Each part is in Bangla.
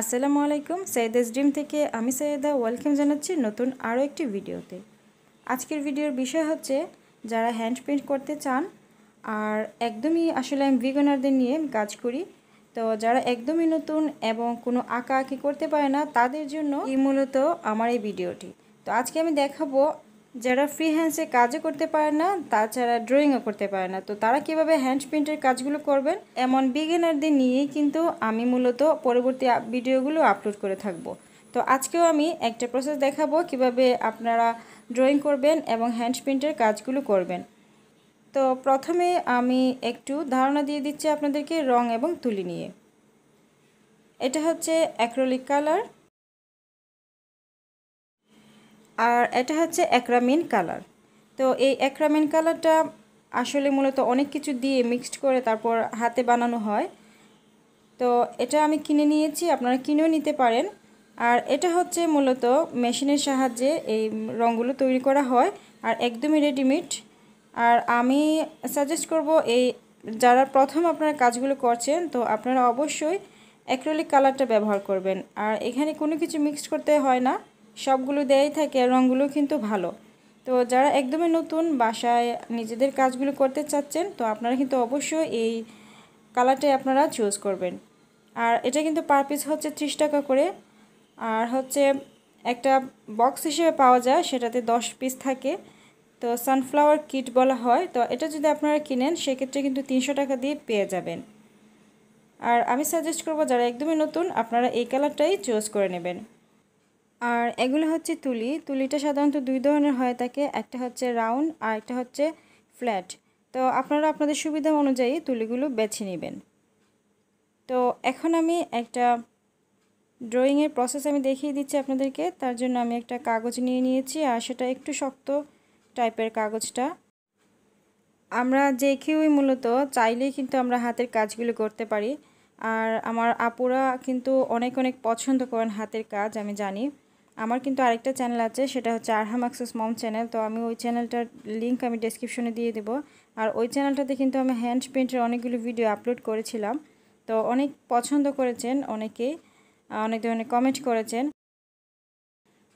আসসালামু আলাইকুম সৈয়দাস ড্রিম থেকে আমি সৈয়দা ওয়েলকাম জানাচ্ছি নতুন আরও একটি ভিডিওতে আজকের ভিডিওর বিষয় হচ্ছে যারা হ্যান্ড প্রিন্ট করতে চান আর একদমই আসলে আমি ভিগনারদের নিয়ে কাজ করি তো যারা একদমই নতুন এবং কোনো আঁকা আঁকি করতে পারে না তাদের জন্য এই মূলত আমার এই ভিডিওটি তো আজকে আমি দেখাবো যারা ফ্রি হ্যান্ডসে কাজও করতে পারে না তাছাড়া ড্রয়িংও করতে পারে না তো তারা কিভাবে হ্যান্ড প্রিন্টের কাজগুলো করবেন এমন বিগিনারদের নিয়েই কিন্তু আমি মূলত পরবর্তী ভিডিওগুলো আপলোড করে থাকব তো আজকেও আমি একটা প্রসেস দেখাবো কিভাবে আপনারা ড্রয়িং করবেন এবং হ্যান্ড প্রিন্টের কাজগুলো করবেন তো প্রথমে আমি একটু ধারণা দিয়ে দিচ্ছি আপনাদেরকে রং এবং তুলি নিয়ে এটা হচ্ছে অ্যাক্রোলিক কালার আর এটা হচ্ছে অ্যাক্রামিন কালার তো এই অ্যাক্রামিন কালারটা আসলে মূলত অনেক কিছু দিয়ে মিক্সড করে তারপর হাতে বানানো হয় তো এটা আমি কিনে নিয়েছি আপনারা কিনেও নিতে পারেন আর এটা হচ্ছে মূলত মেশিনের সাহায্যে এই রঙগুলো তৈরি করা হয় আর একদমই রেডিমেড আর আমি সাজেস্ট করব এই যারা প্রথম আপনারা কাজগুলো করছেন তো আপনারা অবশ্যই অ্যাক্রেলিক কালারটা ব্যবহার করবেন আর এখানে কোনো কিছু মিক্সড করতে হয় না সবগুলো দেয়াই থাকে আর রঙগুলো কিন্তু ভালো তো যারা একদমই নতুন বাসায় নিজেদের কাজগুলো করতে চাচ্ছেন তো আপনারা কিন্তু অবশ্যই এই কালারটাই আপনারা চুজ করবেন আর এটা কিন্তু পার পিস হচ্ছে ত্রিশ টাকা করে আর হচ্ছে একটা বক্স হিসেবে পাওয়া যায় সেটাতে দশ পিস থাকে তো সানফ্লাওয়ার কিট বলা হয় তো এটা যদি আপনারা কিনেন সেক্ষেত্রে কিন্তু তিনশো টাকা দিয়ে পেয়ে যাবেন আর আমি সাজেস্ট করব যারা একদমই নতুন আপনারা এই কালারটাই চুজ করে নেবেন আর এগুলো হচ্ছে তুলি তুলিটা সাধারণত দুই ধরনের হয়ে থাকে একটা হচ্ছে রাউন্ড আর একটা হচ্ছে ফ্ল্যাট তো আপনারা আপনাদের সুবিধা অনুযায়ী তুলিগুলো বেছে নেবেন তো এখন আমি একটা ড্রয়িংয়ের প্রসেস আমি দেখিয়ে দিচ্ছি আপনাদেরকে তার জন্য আমি একটা কাগজ নিয়ে নিয়েছি আর সেটা একটু শক্ত টাইপের কাগজটা আমরা যে কেউই মূলত চাইলেই কিন্তু আমরা হাতের কাজগুলো করতে পারি আর আমার আপুরা কিন্তু অনেক অনেক পছন্দ করেন হাতের কাজ আমি জানি আমার কিন্তু আরেকটা চ্যানেল আছে সেটা হচ্ছে আরহাম আকসুস মম চ্যানেল তো আমি ওই চ্যানেলটার লিঙ্ক আমি ডেসক্রিপশনে দিয়ে দেব আর ওই চ্যানেলটাতে কিন্তু আমি হ্যান্ড পেন্টের অনেকগুলো ভিডিও আপলোড করেছিলাম তো অনেক পছন্দ করেছেন অনেকেই অনেক ধরনের কমেন্ট করেছেন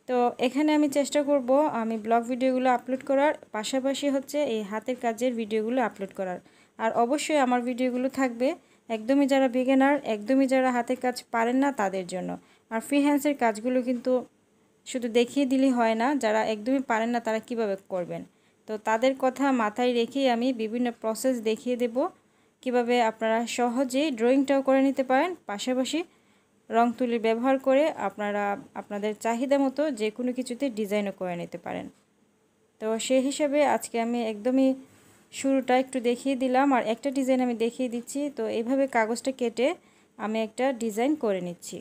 তো এখানে আমি চেষ্টা করব আমি ব্লগ ভিডিওগুলো আপলোড করার পাশাপাশি হচ্ছে এই হাতের কাজের ভিডিওগুলো আপলোড করার আর অবশ্যই আমার ভিডিওগুলো থাকবে একদমই যারা বিগেনার একদমই যারা হাতের কাজ পারেন না তাদের জন্য আর ফ্রি হ্যান্ডসের কাজগুলো কিন্তু শুধু দেখিয়ে দিলেই হয় না যারা একদমই পারেন না তারা কিভাবে করবেন তো তাদের কথা মাথায় রেখেই আমি বিভিন্ন প্রসেস দেখিয়ে দেব কিভাবে আপনারা সহজে ড্রয়িংটাও করে নিতে পারেন পাশাপাশি রং তুলির ব্যবহার করে আপনারা আপনাদের চাহিদা মতো যে কোনো কিছুতে ডিজাইনও করে নিতে পারেন তো সেই হিসাবে আজকে আমি একদমই শুরুটা একটু দেখিয়ে দিলাম আর একটা ডিজাইন আমি দেখিয়ে দিচ্ছি তো এইভাবে কাগজটা কেটে আমি একটা ডিজাইন করে নিচ্ছি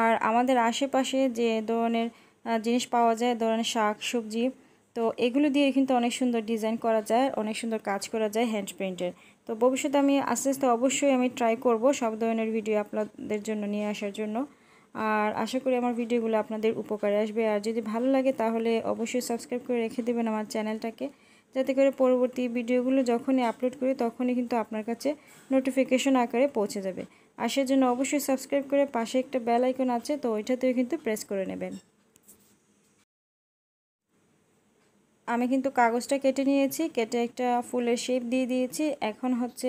আর আমাদের আশেপাশে যে ধরনের জিনিস পাওয়া যায় ধরনের শাক সবজি তো এগুলো দিয়ে কিন্তু অনেক সুন্দর ডিজাইন করা যায় অনেক সুন্দর কাজ করা যায় হ্যান্ড প্রিন্টের তো ভবিষ্যতে আমি আস্তে আস্তে অবশ্যই আমি ট্রাই করব সব ধরনের ভিডিও আপনাদের জন্য নিয়ে আসার জন্য আর আশা করি আমার ভিডিওগুলো আপনাদের উপকারে আসবে আর যদি ভালো লাগে তাহলে অবশ্যই সাবস্ক্রাইব করে রেখে দেবেন আমার চ্যানেলটাকে যাতে করে পরবর্তী ভিডিওগুলো যখনই আপলোড করি তখনই কিন্তু আপনার কাছে নোটিফিকেশন আকারে পৌঁছে যাবে আসার জন্য অবশ্যই সাবস্ক্রাইব করে পাশে একটা বেল আইকন আছে তো ওইটাতেও কিন্তু প্রেস করে নেবেন আমি কিন্তু কাগজটা কেটে নিয়েছি কেটে একটা ফুলের শেপ দিয়ে দিয়েছি এখন হচ্ছে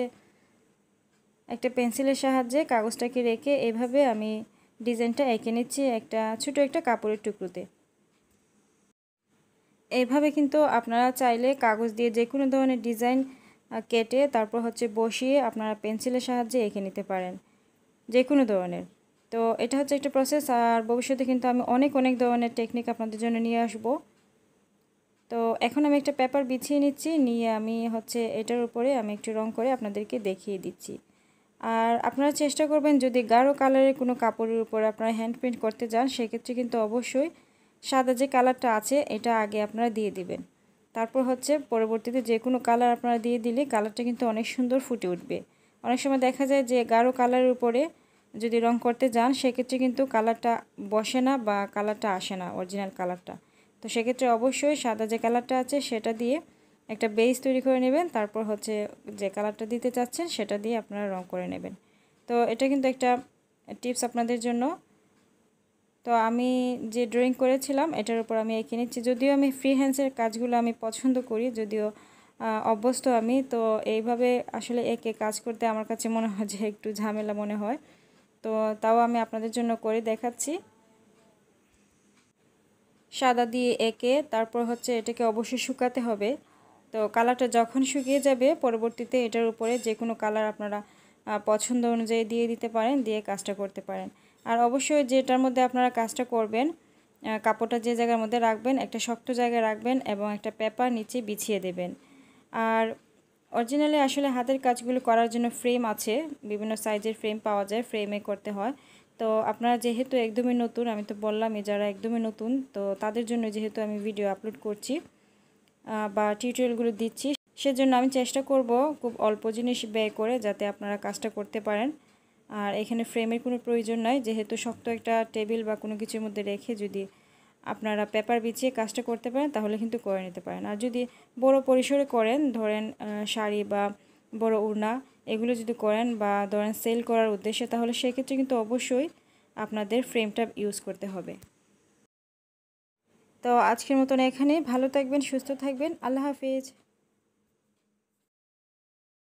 একটা পেন্সিলের সাহায্যে কাগজটাকে রেখে এভাবে আমি ডিজাইনটা এঁকে নিচ্ছি একটা ছোট একটা কাপড়ের টুকরোতে এভাবে কিন্তু আপনারা চাইলে কাগজ দিয়ে যে কোনো ধরনের ডিজাইন কেটে তারপর হচ্ছে বসিয়ে আপনারা পেন্সিলের সাহায্যে এঁকে নিতে পারেন যে কোনো ধরনের তো এটা হচ্ছে একটা প্রসেস আর ভবিষ্যতে কিন্তু আমি অনেক অনেক ধরনের টেকনিক আপনাদের জন্য নিয়ে আসব তো এখন আমি একটা পেপার বিছিয়ে নিচ্ছি নিয়ে আমি হচ্ছে এটার উপরে আমি একটু রং করে আপনাদেরকে দেখিয়ে দিচ্ছি আর আপনারা চেষ্টা করবেন যদি গাঢ় কালারের কোনো কাপড়ের উপরে আপনারা হ্যান্ড প্রিন্ট করতে যান সেক্ষেত্রে কিন্তু অবশ্যই সাদা যে কালারটা আছে এটা আগে আপনারা দিয়ে দিবেন তারপর হচ্ছে পরবর্তীতে যে কোনো কালার আপনারা দিয়ে দিলে কালারটা কিন্তু অনেক সুন্দর ফুটে উঠবে অনেক সময় দেখা যায় যে গাঢ় কালারের উপরে যদি রং করতে যান সেক্ষেত্রে কিন্তু কালারটা বসে না বা কালারটা আসে না অরিজিনাল কালারটা তো সেক্ষেত্রে অবশ্যই সাদা যে কালারটা আছে সেটা দিয়ে একটা বেস তৈরি করে নেবেন তারপর হচ্ছে যে কালারটা দিতে চাচ্ছেন সেটা দিয়ে আপনারা রং করে নেবেন তো এটা কিন্তু একটা টিপস আপনাদের জন্য তো আমি যে ড্রয়িং করেছিলাম এটার উপর আমি এঁকে নিচ্ছি যদিও আমি ফ্রি হ্যান্ডসের কাজগুলো আমি পছন্দ করি যদিও অভ্যস্ত আমি তো এইভাবে আসলে একে কাজ করতে আমার কাছে মনে হয় যে একটু ঝামেলা মনে হয় তো তাও আমি আপনাদের জন্য করে দেখাচ্ছি সাদা দিয়ে এঁকে তারপর হচ্ছে এটাকে অবশ্যই শুকাতে হবে তো কালারটা যখন শুকিয়ে যাবে পরবর্তীতে এটার উপরে যে কোনো কালার আপনারা পছন্দ অনুযায়ী দিয়ে দিতে পারেন দিয়ে কাজটা করতে পারেন আর অবশ্যই যেটার মধ্যে আপনারা কাজটা করবেন কাপড়টা যে জায়গার মধ্যে রাখবেন একটা শক্ত জায়গায় রাখবেন এবং একটা পেপার নিচে বিছিয়ে দেবেন আর অরিজিনালি আসলে হাতের কাজগুলো করার জন্য ফ্রেম আছে বিভিন্ন সাইজের ফ্রেম পাওয়া যায় ফ্রেমে করতে হয় তো আপনারা যেহেতু একদমই নতুন আমি তো বললামই যারা একদমই নতুন তো তাদের জন্য যেহেতু আমি ভিডিও আপলোড করছি বা টিউটোরিয়ালগুলো দিচ্ছি সেজন্য আমি চেষ্টা করব খুব অল্প জিনিস ব্যয় করে যাতে আপনারা কাজটা করতে পারেন আর এখানে ফ্রেমের কোনো প্রয়োজন নাই যেহেতু শক্ত একটা টেবিল বা কোনো কিছুর মধ্যে রেখে যদি আপনারা পেপার বিছিয়ে কাজটা করতে পারেন তাহলে কিন্তু করে নিতে পারেন আর যদি বড় পরিসরে করেন ধরেন শাড়ি বা বড় উড়না এগুলো যদি করেন বা ধরেন সেল করার উদ্দেশ্যে তাহলে সেক্ষেত্রে কিন্তু অবশ্যই আপনাদের ফ্রেমটা ইউজ করতে হবে তো আজকের মতন এখানে ভালো থাকবেন সুস্থ থাকবেন আল্লাহ হাফিজ